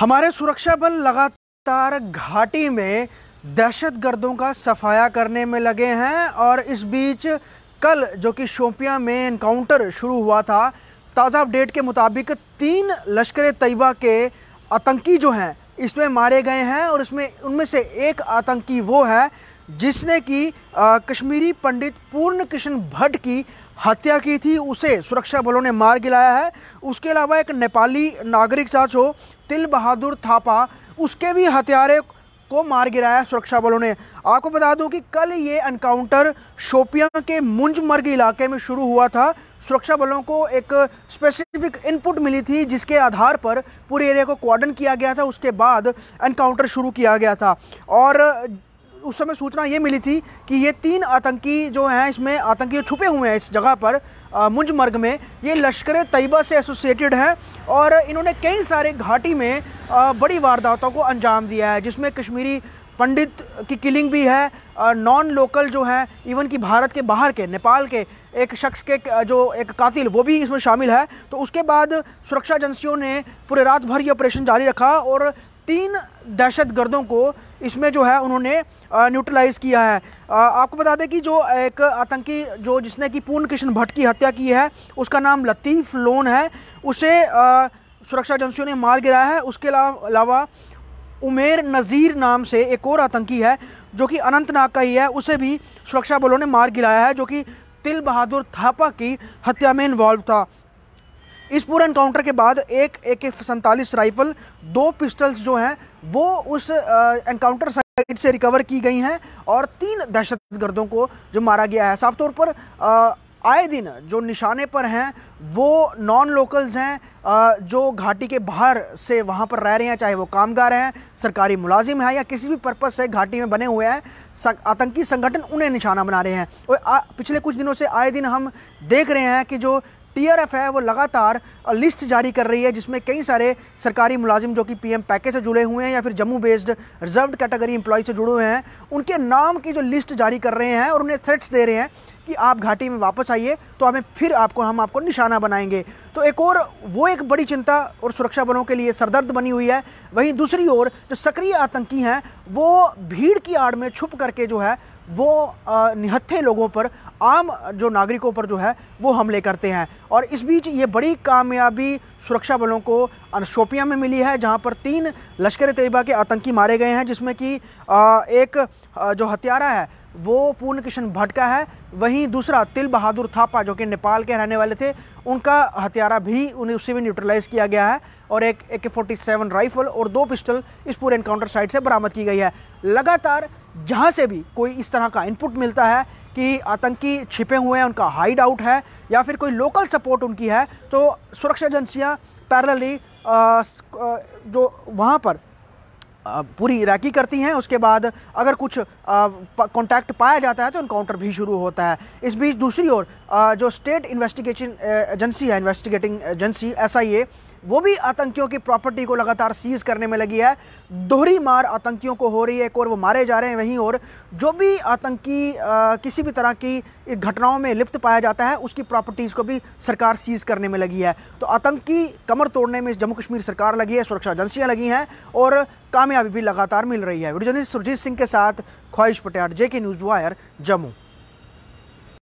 हमारे सुरक्षा बल लगातार घाटी में दहशत गर्दों का सफाया करने में लगे हैं और इस बीच कल जो कि शोपिया में एनकाउंटर शुरू हुआ था ताज़ा अपडेट के मुताबिक तीन लश्कर तैयबा के आतंकी जो हैं इसमें मारे गए हैं और इसमें उनमें से एक आतंकी वो है जिसने कि कश्मीरी पंडित पूर्ण कृष्ण भट्ट की हत्या की थी उसे सुरक्षा बलों ने मार गिराया है उसके अलावा एक नेपाली नागरिक था जो तिल बहादुर थापा उसके भी हत्यारे को मार गिराया सुरक्षा बलों ने आपको बता दूं कि कल ये एनकाउंटर शोपिया के मुंजमर्ग इलाके में शुरू हुआ था सुरक्षा बलों को एक स्पेसिफिक इनपुट मिली थी जिसके आधार पर पूरे एरिया को क्वार्डन किया गया था उसके बाद एनकाउंटर शुरू किया गया था और उस समय सूचना ये मिली थी कि ये तीन आतंकी जो हैं इसमें आतंकी छुपे हुए हैं इस जगह पर मुंजमर्ग में ये लश्कर तैयबा से एसोसिएटेड हैं और इन्होंने कई सारे घाटी में बड़ी वारदातों को अंजाम दिया है जिसमें कश्मीरी पंडित की किलिंग भी है नॉन लोकल जो हैं इवन कि भारत के बाहर के नेपाल के एक शख्स के जो एक कातिल वो भी इसमें शामिल है तो उसके बाद सुरक्षा एजेंसियों ने पूरे रात भर ये ऑपरेशन जारी रखा और तीन दहशत गर्दों को इसमें जो है उन्होंने न्यूट्रलाइज किया है आपको बता दें कि जो एक आतंकी जो जिसने कि पूर्ण कृष्ण भट्ट की हत्या की है उसका नाम लतीफ़ लोन है उसे सुरक्षा एजेंसियों ने मार गिराया है उसके अलावा उमेर नज़ीर नाम से एक और आतंकी है जो कि अनंतनाग का ही है उसे भी सुरक्षा बलों ने मार गिराया है जो कि तिल बहादुर थापा की हत्या में इन्वॉल्व था इस पूरे इनकाउंटर के बाद एक एक के सैंतालीस राइफल दो पिस्टल्स जो हैं वो उस एनकाउंटर साइट से रिकवर की गई हैं और तीन दहशतगर्दों को जो मारा गया है साफ तौर पर आए दिन जो निशाने पर हैं वो नॉन लोकल्स हैं जो घाटी के बाहर से वहाँ पर रह रहे हैं चाहे वो कामगार हैं सरकारी मुलाजिम हैं या किसी भी पर्पज़ से घाटी में बने हुए हैं आतंकी संगठन उन्हें निशाना बना रहे हैं और पिछले कुछ दिनों से आए दिन हम देख रहे हैं कि जो टीआरएफ है वो लगातार लिस्ट जारी कर रही है जिसमें कई सारे सरकारी मुलाजिम जो कि पीएम पैकेज से जुड़े हुए हैं या फिर Jammu based reserve category employ से जुड़े हुए हैं उनके नाम की जो लिस्ट जारी कर रहे हैं और उन्हें थ्रेट्स दे रहे हैं कि आप घाटी में वापस आइए तो हमें फिर आपको हम आपको निशाना बनाएंगे तो एक और वो एक बड़ी चिंता और सुरक्षा बलों के लिए सरदर्द बनी हुई है वहीं दूसरी ओर जो सक्रिय आतंकी हैं वो भीड़ की आड़ में छुप करके जो है वो निहत्थे लोगों पर आम जो नागरिकों पर जो है वो हमले करते हैं और इस बीच ये बड़ी कामयाबी सुरक्षा बलों को शोपिया में मिली है जहाँ पर तीन लश्कर तयबा के आतंकी मारे गए हैं जिसमें कि एक जो हत्यारा है वो पूर्ण किशन भट्ट का है वहीं दूसरा तिल बहादुर थापा जो कि नेपाल के रहने वाले थे उनका हथियारा भी उन्हें उससे भी न्यूट्रलाइज किया गया है और एक ए के फोर्टी सेवन राइफल और दो पिस्टल इस पूरे इनकाउंटर साइड से बरामद की गई है लगातार जहाँ से भी कोई इस तरह का इनपुट मिलता है कि आतंकी छिपे हुए हैं उनका हाइड आउट है या फिर कोई लोकल सपोर्ट उनकी है तो सुरक्षा एजेंसियाँ पैरली जो वहाँ पर पूरी रैकी करती हैं उसके बाद अगर कुछ कांटेक्ट पाया जाता है तो इनकाउंटर भी शुरू होता है इस बीच दूसरी ओर जो स्टेट इन्वेस्टिगेशन एजेंसी है इन्वेस्टिगेटिंग एजेंसी एस वो भी आतंकियों की प्रॉपर्टी को लगातार सीज करने में लगी है दोहरी मार आतंकियों को हो रही है एक और वो मारे जा रहे हैं वहीं और जो भी आतंकी आ, किसी भी तरह की घटनाओं में लिप्त पाया जाता है उसकी प्रॉपर्टीज़ को भी सरकार सीज करने में लगी है तो आतंकी कमर तोड़ने में जम्मू कश्मीर सरकार लगी है सुरक्षा एजेंसियाँ लगी हैं और कामयाबी भी लगातार मिल रही है वीडियो सुरजीत सिंह के साथ ख्वाहिश पटियाट जे के न्यूज़ वायर जम्मू